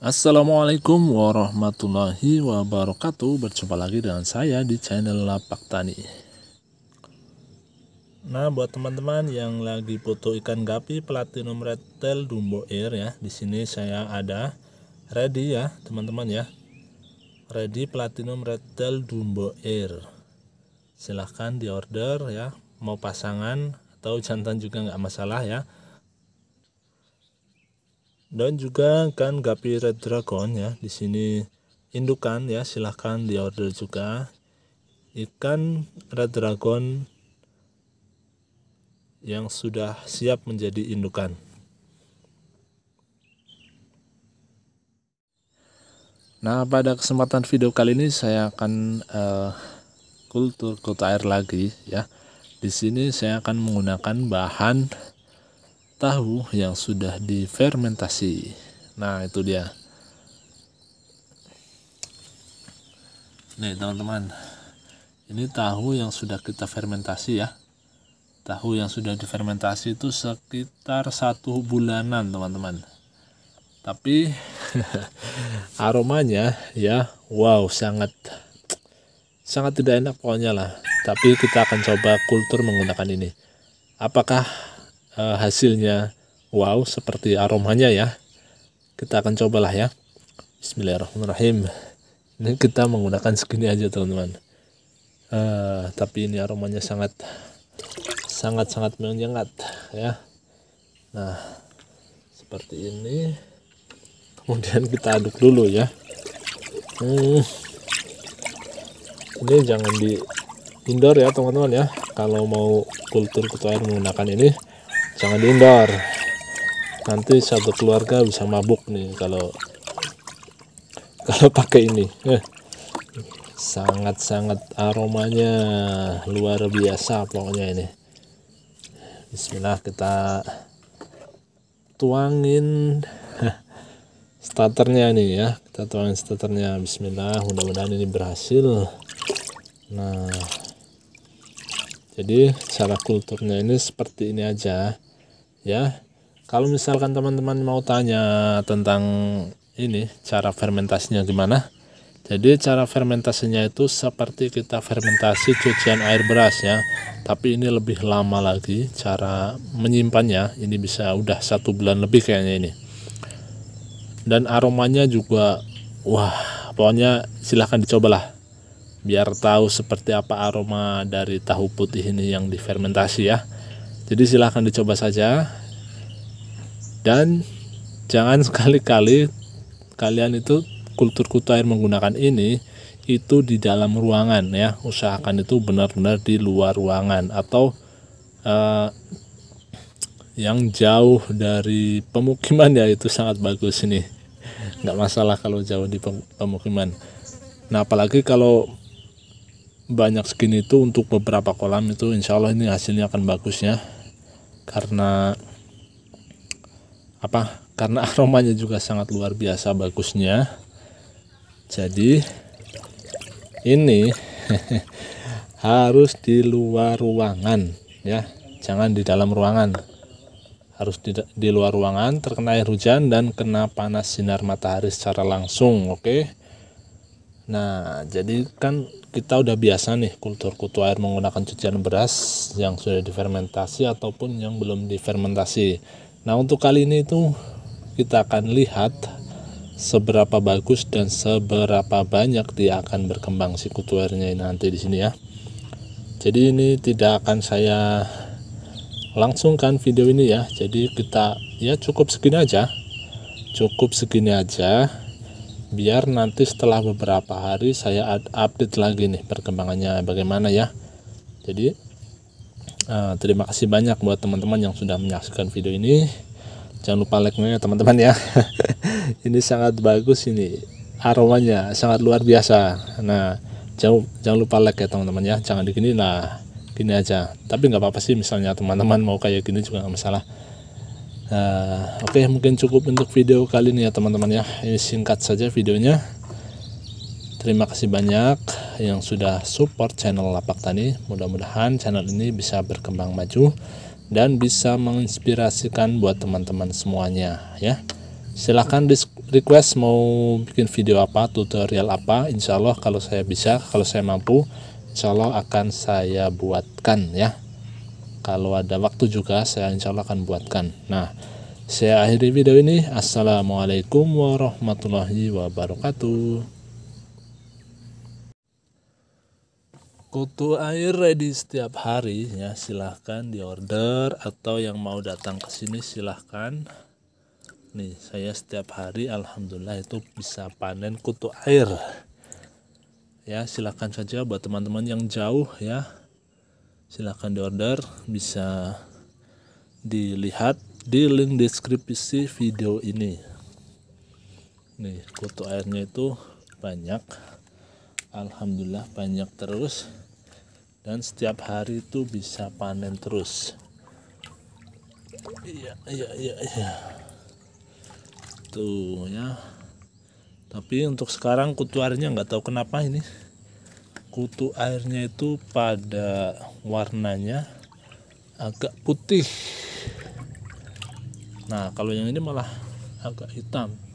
Assalamualaikum warahmatullahi wabarakatuh Berjumpa lagi dengan saya di channel Lapak Tani Nah buat teman-teman yang lagi foto ikan gapi platinum red dumbo air ya di sini saya ada ready ya teman-teman ya Ready platinum red dumbo air Silahkan di order ya Mau pasangan atau jantan juga nggak masalah ya dan juga kan gapi red dragon ya di sini indukan ya silahkan di order juga ikan red dragon yang sudah siap menjadi indukan Nah, pada kesempatan video kali ini saya akan uh, kultur kota air lagi ya. Di sini saya akan menggunakan bahan tahu yang sudah difermentasi. Nah, itu dia. Nih, teman-teman. Ini tahu yang sudah kita fermentasi ya. Tahu yang sudah difermentasi itu sekitar satu bulanan, teman-teman. Tapi aromanya ya, wow, sangat sangat tidak enak pokoknya lah. Tapi kita akan coba kultur menggunakan ini. Apakah uh, hasilnya wow seperti aromanya ya kita akan cobalah ya Bismillahirrahmanirrahim ini kita menggunakan segini aja teman-teman uh, tapi ini aromanya sangat sangat sangat menyengat ya nah seperti ini kemudian kita aduk dulu ya hmm. ini jangan di indoor ya teman-teman ya kalau mau kultur kutu air menggunakan ini jangan dihindar. nanti satu keluarga bisa mabuk nih kalau kalau pakai ini eh, sangat-sangat aromanya luar biasa pokoknya ini Bismillah kita tuangin starternya nih ya kita tuangin starternya Bismillah mudah-mudahan ini berhasil nah jadi cara kulturnya ini seperti ini aja ya kalau misalkan teman-teman mau tanya tentang ini cara fermentasinya gimana jadi cara fermentasinya itu seperti kita fermentasi cucian air beras ya tapi ini lebih lama lagi cara menyimpannya ini bisa udah satu bulan lebih kayaknya ini dan aromanya juga wah pokoknya silahkan dicobalah biar tahu seperti apa aroma dari tahu putih ini yang difermentasi ya jadi silahkan dicoba saja dan jangan sekali-kali kalian itu kultur kutu air menggunakan ini itu di dalam ruangan ya usahakan itu benar-benar di luar ruangan atau uh, yang jauh dari pemukiman ya itu sangat bagus ini nggak masalah kalau jauh di pemukiman nah apalagi kalau banyak segini itu untuk beberapa kolam itu insya Allah ini hasilnya akan bagusnya karena apa karena aromanya juga sangat luar biasa bagusnya jadi ini harus di luar ruangan ya jangan di dalam ruangan harus di, di luar ruangan terkena air hujan dan kena panas sinar matahari secara langsung oke okay? Nah, jadi kan kita udah biasa nih kultur kutu air menggunakan cucian beras yang sudah difermentasi ataupun yang belum difermentasi. Nah, untuk kali ini itu kita akan lihat seberapa bagus dan seberapa banyak dia akan berkembang si kutu airnya ini nanti di sini ya. Jadi ini tidak akan saya langsungkan video ini ya. Jadi kita ya cukup segini aja. Cukup segini aja biar nanti setelah beberapa hari saya update lagi nih perkembangannya bagaimana ya jadi uh, terima kasih banyak buat teman-teman yang sudah menyaksikan video ini jangan lupa like nya ya, teman-teman ya ini sangat bagus ini aromanya sangat luar biasa nah jangan jangan lupa like ya teman-teman ya jangan gini lah gini aja tapi nggak apa-apa sih misalnya teman-teman mau kayak gini juga nggak masalah Nah, oke okay, mungkin cukup untuk video kali ini ya teman-teman ya. Ini singkat saja videonya. Terima kasih banyak yang sudah support channel Lapak Tani. Mudah-mudahan channel ini bisa berkembang maju dan bisa menginspirasikan buat teman-teman semuanya ya. Silahkan request mau bikin video apa, tutorial apa. Insya Allah kalau saya bisa, kalau saya mampu, insya Allah akan saya buatkan ya kalau ada waktu juga saya insya Allah akan buatkan nah saya akhiri video ini assalamualaikum warahmatullahi wabarakatuh kutu air ready setiap hari ya silahkan di order atau yang mau datang ke sini silahkan nih saya setiap hari alhamdulillah itu bisa panen kutu air ya silahkan saja buat teman-teman yang jauh ya silahkan diorder bisa dilihat di link deskripsi video ini nih kutu airnya itu banyak Alhamdulillah banyak terus dan setiap hari itu bisa panen terus iya iya iya iya tuh ya tapi untuk sekarang kutu airnya nggak tahu kenapa ini kutu airnya itu pada warnanya agak putih nah kalau yang ini malah agak hitam